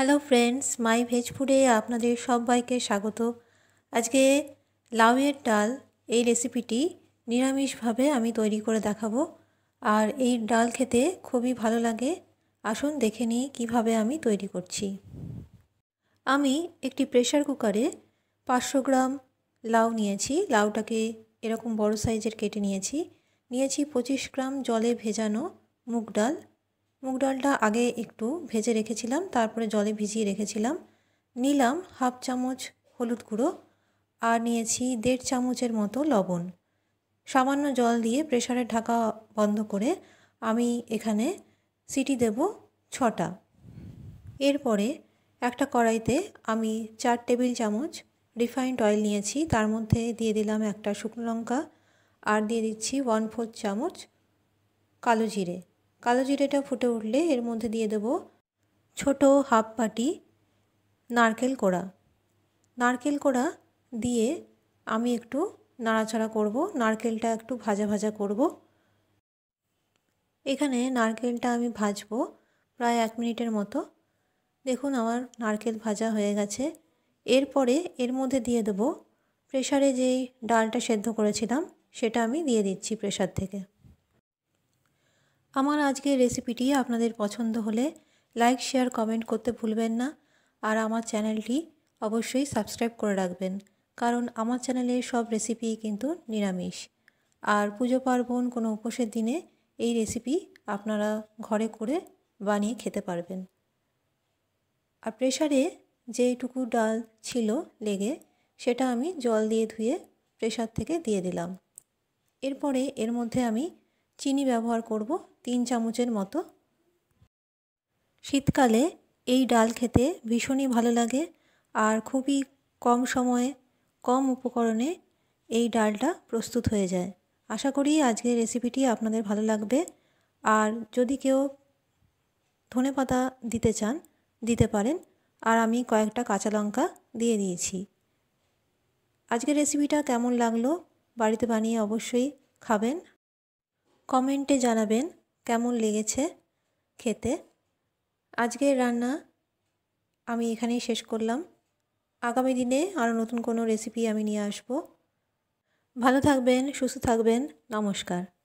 hello friends মাই veg ফুডে আপনাদের সবাইকে স্বাগত আজকে লাউয়ের ডাল এই রেসিপিটি নিরামিষভাবে আমি তৈরি করে দেখাবো আর এই ডাল খেতে খুবই ভালো লাগে আসুন দেখে নিই কীভাবে আমি তৈরি করছি আমি একটি প্রেশার কুকারে পাঁচশো গ্রাম লাউ নিয়েছি লাউটাকে এরকম বড় সাইজের কেটে নিয়েছি নিয়েছি পঁচিশ গ্রাম জলে ভেজানো মুগ ডাল মুগ ডালটা আগে একটু ভেজে রেখেছিলাম তারপরে জলে ভিজিয়ে রেখেছিলাম নিলাম হাফ চামচ হলুদ গুঁড়ো আর নিয়েছি দেড় চামচের মতো লবণ সামান্য জল দিয়ে প্রেশারে ঢাকা বন্ধ করে আমি এখানে সিটি দেব ছটা এরপরে একটা কড়াইতে আমি চার টেবিল চামচ রিফাইন্ড অয়েল নিয়েছি তার মধ্যে দিয়ে দিলাম একটা শুকনো লঙ্কা আর দিয়ে দিচ্ছি ওয়ান ফোর্থ চামচ কালো জিরে কালো জিরেটা ফুটে উঠলে এর মধ্যে দিয়ে দেব ছোট হাফ বাটি নারকেল কোড়া নারকেল কোড়া দিয়ে আমি একটু নাড়াচাড়া করব নারকেলটা একটু ভাজা ভাজা করব এখানে নারকেলটা আমি ভাজবো প্রায় এক মিনিটের মতো দেখুন আমার নারকেল ভাজা হয়ে গেছে এরপরে এর মধ্যে দিয়ে দেবো প্রেশারে যেই ডালটা সেদ্ধ করেছিলাম সেটা আমি দিয়ে দিচ্ছি প্রেশার থেকে আমার আজকের রেসিপিটি আপনাদের পছন্দ হলে লাইক শেয়ার কমেন্ট করতে ভুলবেন না আর আমার চ্যানেলটি অবশ্যই সাবস্ক্রাইব করে রাখবেন কারণ আমার চ্যানেলের সব রেসিপি কিন্তু নিরামিষ আর পুজো পার্বণ কোনো উপোসের দিনে এই রেসিপি আপনারা ঘরে করে বানিয়ে খেতে পারবেন আর প্রেশারে যেটুকু ডাল ছিল লেগে সেটা আমি জল দিয়ে ধুয়ে প্রেশার থেকে দিয়ে দিলাম এরপরে এর মধ্যে আমি চিনি ব্যবহার করব তিন চামচের মতো শীতকালে এই ডাল খেতে ভীষণই ভালো লাগে আর খুবই কম সময়ে কম উপকরণে এই ডালটা প্রস্তুত হয়ে যায় আশা করি আজকের রেসিপিটি আপনাদের ভালো লাগবে আর যদি কেউ ধনে পাতা দিতে চান দিতে পারেন আর আমি কয়েকটা কাঁচা লঙ্কা দিয়ে দিয়েছি আজকের রেসিপিটা কেমন লাগলো বাড়িতে বানিয়ে অবশ্যই খাবেন কমেন্টে জানাবেন কেমন লেগেছে খেতে আজকের রান্না আমি এখানেই শেষ করলাম আগামী দিনে আরও নতুন কোনো রেসিপি আমি নিয়ে আসব ভালো থাকবেন সুস্থ থাকবেন নমস্কার